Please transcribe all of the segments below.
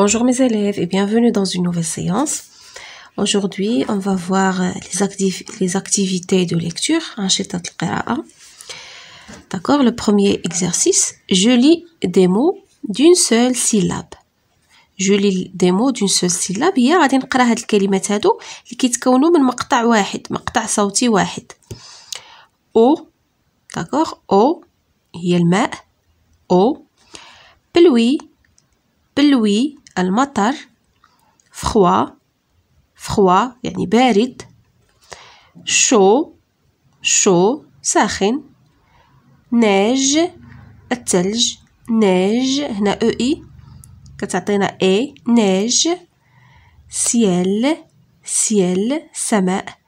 Bonjour mes élèves et bienvenue dans une nouvelle séance. Aujourd'hui, on va voir les, les activités de lecture. D'accord, le premier exercice, je lis des mots d'une seule syllabe. Je lis des mots d'une seule syllabe. Il y a des mots qui sont en train de se faire. Ils en train de se faire. O, d'accord O, il y a O. Peloui. Peloui. المطر فخوا فخوا يعني بارد شو شو ساخن ناج التلج ناج هنا او e، اي كتعطينا اي ناج سيال سيال سماء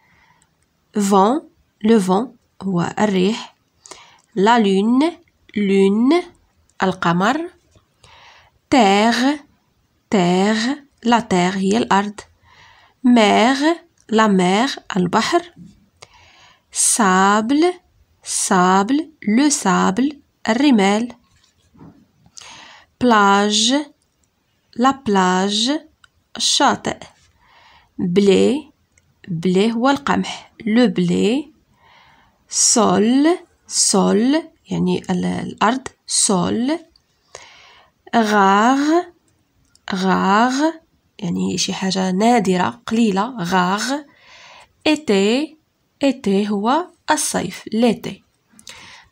فون لو فون هو الريح لا لون لون القمر تاغ terre لا terre هي الأرض mer la mer البحر sable sable le sable الرمال plage la plage الشاطئ blé blé هو القمح le blé sol sol يعني الأرض sol غار rare يعني شي حاجة نادرة قليلة rare été été هو الصيف l'été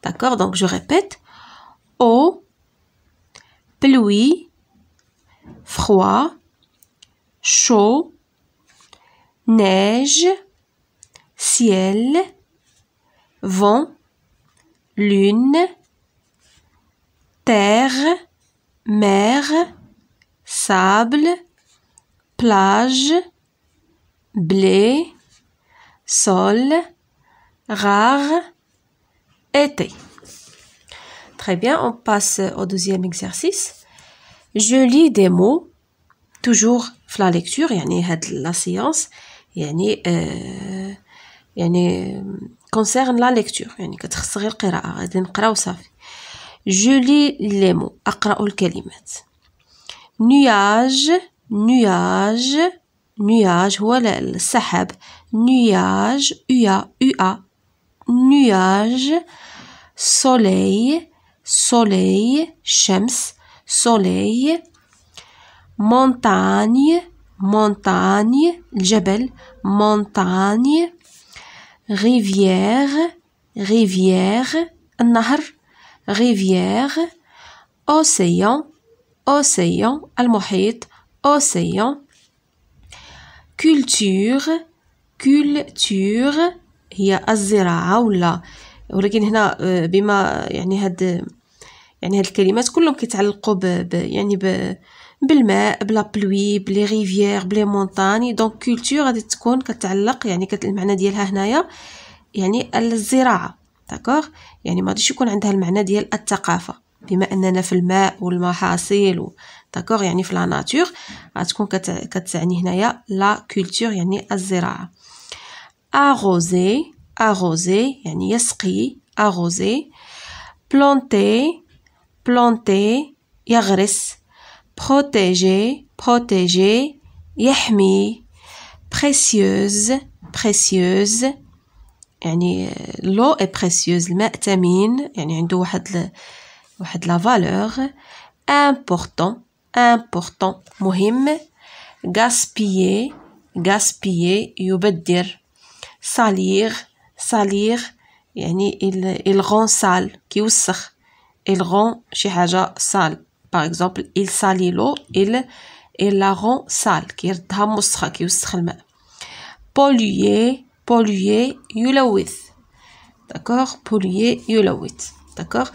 d'accord donc je répète eau pluie froid chaud neige ciel vent lune terre mer sable, plage, blé, sol, rare, été. Très bien, on passe au deuxième exercice. Je lis des mots, toujours la lecture, yani la séance, et euh, concerne la lecture يعني كتخص غير القراءة غادي les mots. je lis les mots nuage nuage nuage هو السحاب nuage UA UA nuage soleil soleil شمس soleil montagne montagne الجبل montagne rivière rivière النهر rivière océan océan المحيط océan culture culture هي الزراعة ولا ولكن هنا بما يعني هاد يعني هاد الكلمات كلهم كيتعلقوا ب يعني ب بالماء بلا بلوي بلي ريفيير بلي مونطاني دونك كولتور غادي تكون كتعلق يعني كت المعنى ديالها هنايا يعني الزراعه داكوغ يعني ما غاديش يكون عندها المعنى ديال الثقافه بما اننا في الماء والمحاصيل و... داكوغ يعني في لا ناتور غتكون كت... كتعني هنايا لا كولتور يعني الزراعه اغوزي اغوزي يعني يسقي اغوزي بلونتي بلونتي يغرس بروتيجي بروتيجي يحمي بريسيوز بريسيوز يعني لو اي بريسيوز الماء ثمين يعني عنده واحد ل... la valeur. Important, important. muhim Gaspiller, gaspiller. Yubadir. salir Salir, salir. Il rend sale. Il rend chez sale. Par exemple, il salit l'eau. Il la rend sale. Il est d'amousra. Il Polluer. Polluer. yula D'accord. Polluer. Yulawit. D'accord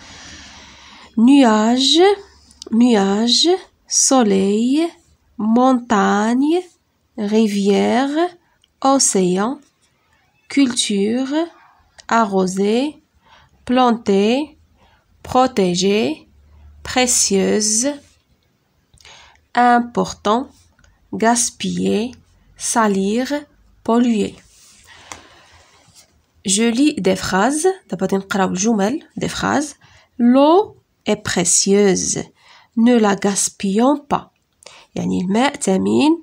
nuage, nuage, soleil, montagne, rivière, océan, culture, arroser, planter, protéger, précieuse, important, gaspiller, salir, polluer. Je lis des phrases, des phrases. L'eau est précieuse. Ne la gaspillons pas. يعني الماء ثمين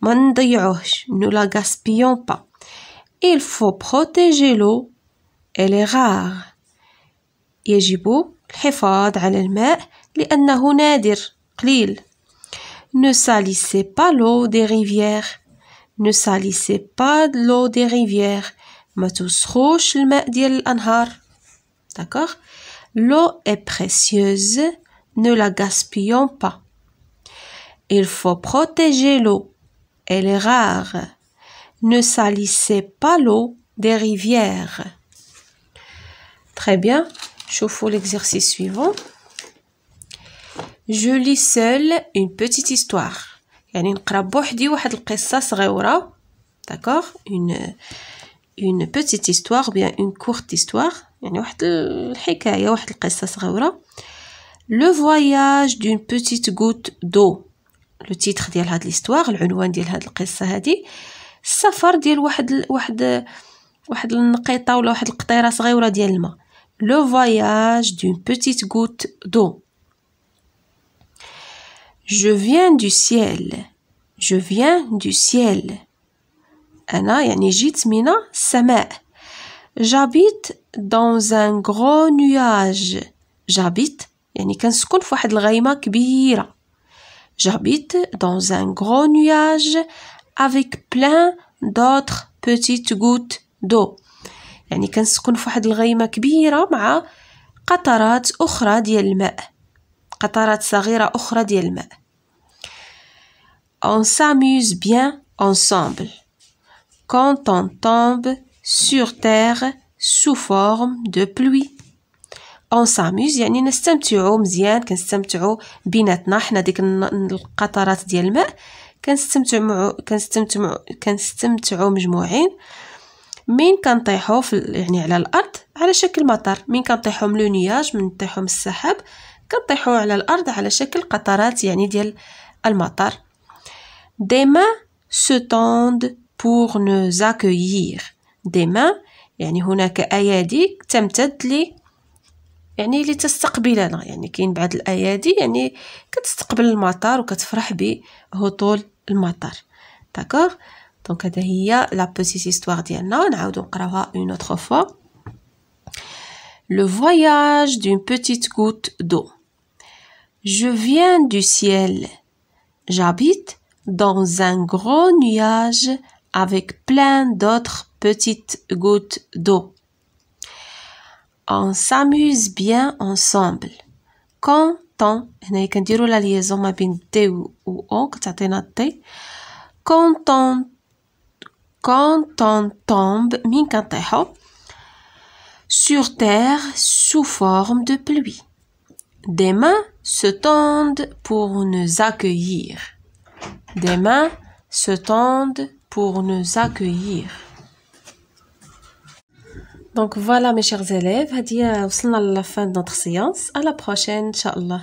ما نضيعوهش. Ne la gaspillons pas. Il faut protéger l'eau. Elle est rare. يجب الحفاظ على الماء لأنه نادر قليل. Ne salissez pas l'eau des rivières. Ne salissez pas l'eau des rivières. ما تسخوش الماء ديال الأنهار. D'accord L'eau est précieuse, ne la gaspillons pas. Il faut protéger l'eau, elle est rare. Ne salissez pas l'eau des rivières. Très bien, je fais l'exercice suivant. Je lis seule une petite histoire. D'accord une, une petite histoire ou bien une courte histoire يعني واحد الحكاية واحد القصة le voyage d'une petite goutte d'eau le titre de هاد l'histoire العنوان ديال هاد القصة هادي سفر ديال واحد واحد واحد النقيطة ولا واحد القطيرة صغيرة ديال الماء le voyage d'une petite goutte d'eau je viens du ciel je viens du ciel أنا يعني جيت من السماء جابيت دون ان غرو نواج جابيت يعني كنسكن في واحد الغيمة كبيرة جابيت دون ان غرو نواج افيك بلان دوتر بوتيت غوت دو يعني كنسكن في واحد الغيمة كبيرة مع قطرات أخرى ديال الماء قطرات صغيرة أخرى ديال الماء on s'amuse bien ensemble quand on tombe sur terre sous forme de pluie on s'amuse يعني نستمتعو مزيان كنستمتعو بيناتنا حنا ديك القطرات ديال الماء كنستمتعو مع كنستمتعو كنستمتعو مجموعين مين كنطيحو في يعني على الارض على شكل مطر مين كنطيحو من لونياج من كنطيحو من السحاب كنطيحو على الارض على شكل قطرات يعني ديال المطر ديما mains se tendent pour nous accueillir des mains يعني هناك ايادي تمتد لي يعني لتستقبلنا يعني كاين بعض الايادي يعني كتستقبل المطر وكتفرح بهطول المطر داكوغ دونك هذا هي لا بوسيس On ديالنا نعاودو نقراوها اون اوتر Le voyage d'une petite goutte d'eau. Je viens du ciel. J'habite dans un gros nuage avec plein d'autres petites gouttes d'eau. On s'amuse bien ensemble. Quand on tombe on liaison بين ou sur terre sous forme de pluie. Des mains se tendent pour nous accueillir. Des mains se tendent pour nous accueillir. Donc voilà mes chers élèves, à la fin de notre séance. À la prochaine, inshallah.